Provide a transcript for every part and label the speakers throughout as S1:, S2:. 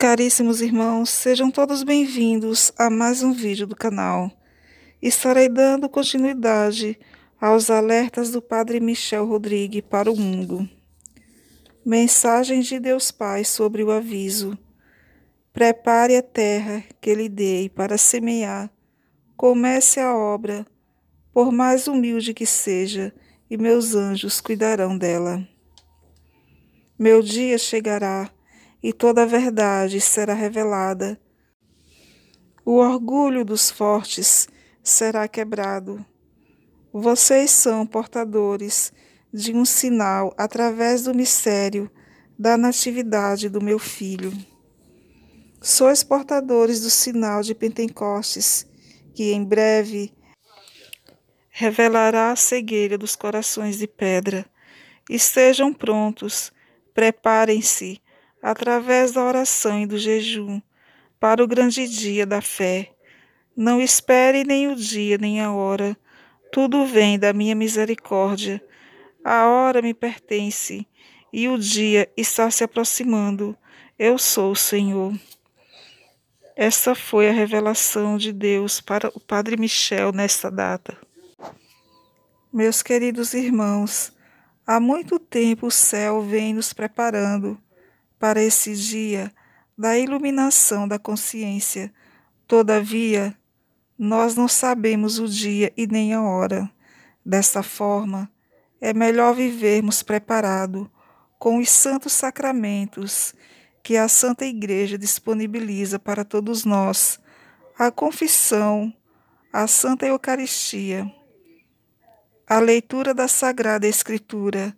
S1: Caríssimos irmãos, sejam todos bem-vindos a mais um vídeo do canal. Estarei dando continuidade aos alertas do Padre Michel Rodrigues para o mundo. Mensagem de Deus Pai sobre o aviso. Prepare a terra que lhe dei para semear. Comece a obra, por mais humilde que seja, e meus anjos cuidarão dela. Meu dia chegará e toda a verdade será revelada. O orgulho dos fortes será quebrado. Vocês são portadores de um sinal através do mistério da natividade do meu filho. Sois portadores do sinal de Pentecostes, que em breve revelará a cegueira dos corações de pedra. Estejam prontos, preparem-se através da oração e do jejum, para o grande dia da fé. Não espere nem o dia nem a hora. Tudo vem da minha misericórdia. A hora me pertence e o dia está se aproximando. Eu sou o Senhor. Essa foi a revelação de Deus para o Padre Michel nesta data. Meus queridos irmãos, há muito tempo o céu vem nos preparando para esse dia da iluminação da consciência. Todavia, nós não sabemos o dia e nem a hora. Dessa forma, é melhor vivermos preparado com os santos sacramentos que a Santa Igreja disponibiliza para todos nós, a confissão, a Santa Eucaristia, a leitura da Sagrada Escritura,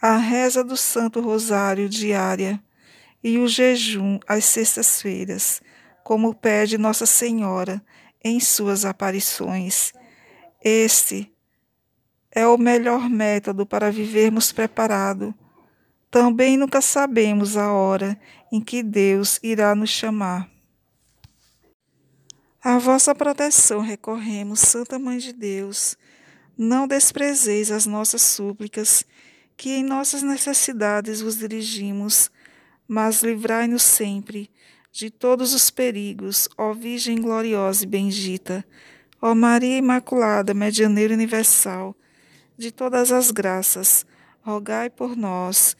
S1: a reza do Santo Rosário diária e o jejum às sextas-feiras, como pede Nossa Senhora em suas aparições. Este é o melhor método para vivermos preparado. Também nunca sabemos a hora em que Deus irá nos chamar. A vossa proteção recorremos, Santa Mãe de Deus. Não desprezeis as nossas súplicas, que em nossas necessidades vos dirigimos mas livrai-nos sempre de todos os perigos, ó Virgem gloriosa e bendita, ó Maria Imaculada, Medianeira Universal, de todas as graças, rogai por nós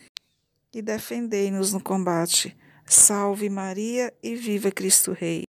S1: e defendei-nos no combate. Salve Maria e viva Cristo Rei.